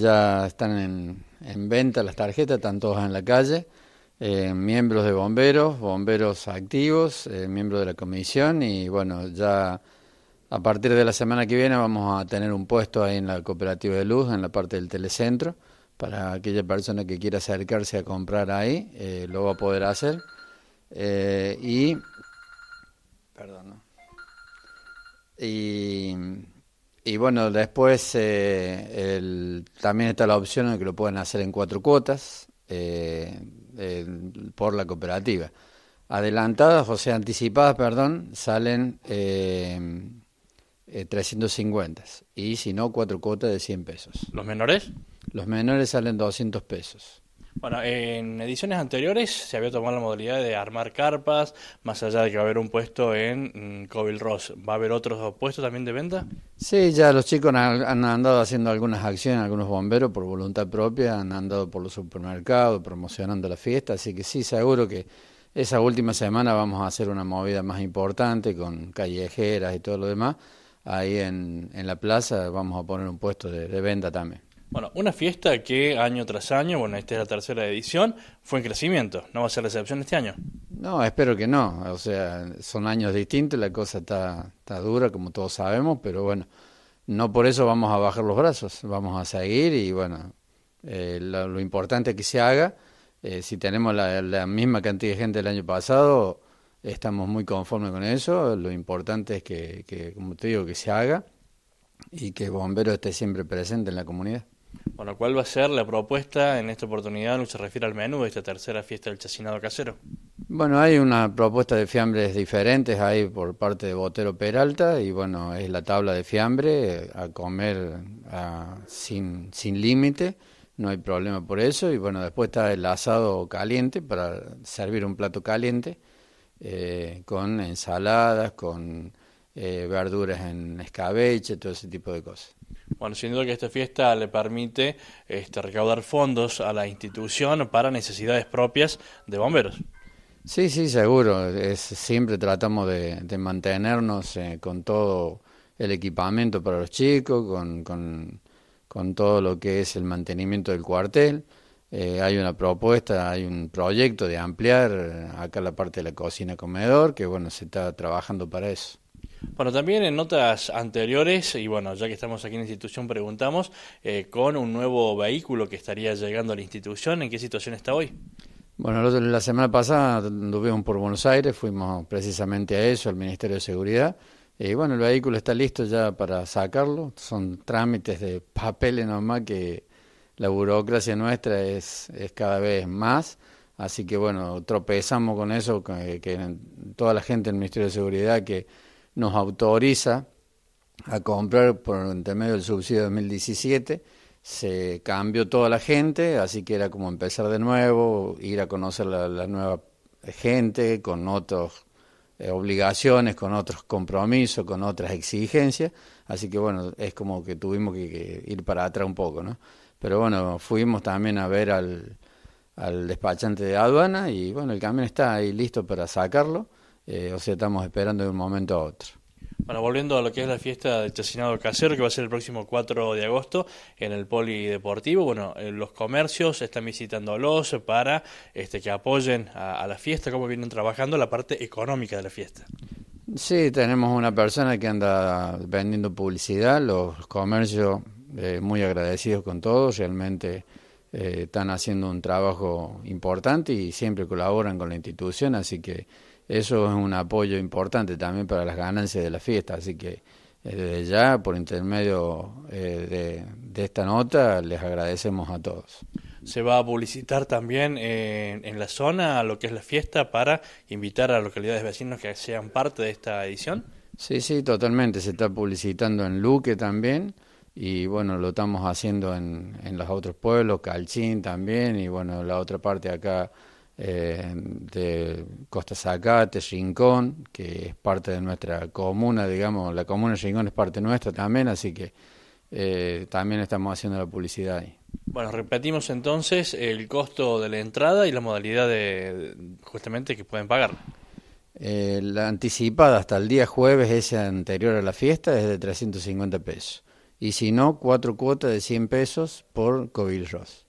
Ya están en, venta las tarjetas, están todas en la calle. Eh, miembros de bomberos, bomberos activos, eh, miembros de la comisión y bueno, ya a partir de la semana que viene vamos a tener un puesto ahí en la cooperativa de luz, en la parte del telecentro, para aquella persona que quiera acercarse a comprar ahí, eh, lo va a poder hacer. y... Perdón. Y y bueno, después eh, también está la opción de que lo puedan hacer en cuatro cuotas eh, por la cooperativa. Adelantadas, o sea, anticipadas, perdón, salen 350. Eh, y si no, cuatro cuotas de 100 pesos. ¿Los menores? Los menores salen 200 pesos. Bueno, en ediciones anteriores se había tomado la modalidad de armar carpas, más allá de que va a haber un puesto en mm, Covil Ross. ¿Va a haber otros puestos también de venta? Sí, ya los chicos han, andado haciendo algunas acciones, algunos bomberos por voluntad propia, han andado por los supermercados promocionando la fiesta, así que sí, seguro que esa última semana vamos a hacer una movida más importante con callejeras y todo lo demás. Ahí en, la plaza vamos a poner un puesto de venta también. Bueno, una fiesta que año tras año, bueno, esta es la tercera edición, fue en crecimiento. ¿No va a ser la excepción este año? No, espero que no. O sea, son años distintos, la cosa está, está dura, como todos sabemos, pero bueno, no por eso vamos a bajar los brazos, vamos a seguir y bueno, eh, lo, lo, importante que se haga, eh, si tenemos la, misma cantidad de gente del año pasado, estamos muy conformes con eso, lo importante es que, que, como te digo, que se haga y que Bombero esté siempre presente en la comunidad. Bueno, ¿cuál va a ser la propuesta en esta oportunidad No se refiere al menú de esta tercera fiesta del chacinado casero? Bueno, hay una propuesta de fiambres diferentes ahí por parte de Botero Peralta y bueno, es la tabla de fiambre a comer sin, sin límite, no hay problema por eso y bueno, después está el asado caliente para servir un plato caliente eh, con ensaladas, con eh, verduras en escabeche, todo ese tipo de cosas. Bueno, siendo que esta fiesta le permite este, recaudar fondos a la institución para necesidades propias de bomberos. Sí, sí, seguro. Es, siempre tratamos de, mantenernos eh, con todo el equipamiento para los chicos, con, todo lo que es el mantenimiento del cuartel. Eh, hay una propuesta, hay un proyecto de ampliar eh, acá la parte de la cocina-comedor, que bueno, se está trabajando para eso. Bueno, también en notas anteriores, y bueno, ya que estamos aquí en la institución, preguntamos eh, con un nuevo vehículo que estaría llegando a la institución, ¿en qué situación está hoy? Bueno, la semana pasada anduvimos por Buenos Aires, fuimos precisamente a eso, al Ministerio de Seguridad, y bueno, el vehículo está listo ya para sacarlo, son trámites de papeles nomás que la burocracia nuestra es, es cada vez más, así que bueno, tropezamos con eso, eh, que, toda la gente del Ministerio de Seguridad que nos autoriza a comprar por medio del subsidio 2017. Se cambió toda la gente, así que era como empezar de nuevo, ir a conocer la, la nueva gente con otras eh, obligaciones, con otros compromisos, con otras exigencias. Así que bueno, es como que tuvimos que, ir para atrás un poco, ¿no? Pero bueno, fuimos también a ver al, al despachante de aduana y bueno, el camión está ahí listo para sacarlo. Eh, o sea, estamos esperando de un momento a otro. Bueno, volviendo a lo que es la fiesta de chacinado casero, que va a ser el próximo 4 de agosto en el Polideportivo, bueno, eh, los comercios están visitándolos para este, que apoyen a, la fiesta, cómo vienen trabajando la parte económica de la fiesta. Sí, tenemos una persona que anda vendiendo publicidad, los comercios eh, muy agradecidos con todos, realmente están haciendo un trabajo importante y siempre colaboran con la institución, así que eso es un apoyo importante también para las ganancias de la fiesta. Así que eh, desde ya, por intermedio eh, de, de, esta nota, les agradecemos a todos. Se va a publicitar también eh, en la zona lo que es la fiesta para invitar a localidades vecinas que sean parte de esta edición. Sí, sí, totalmente. Se está publicitando en Luque también y bueno, lo estamos haciendo en, en los otros pueblos, Calchín también y bueno, la otra parte acá eh, de Costa Zacate, Rincón, que es parte de nuestra comuna, digamos, la comuna de Rincón es parte nuestra también, así que eh, también estamos haciendo la publicidad ahí. Bueno, repetimos entonces el costo de la entrada y la modalidad de, justamente que pueden pagar. Eh, la anticipada hasta el día jueves, ese anterior a la fiesta, es de 350 pesos. Y si no, cuatro cuotas de 100 pesos por COVID Ross.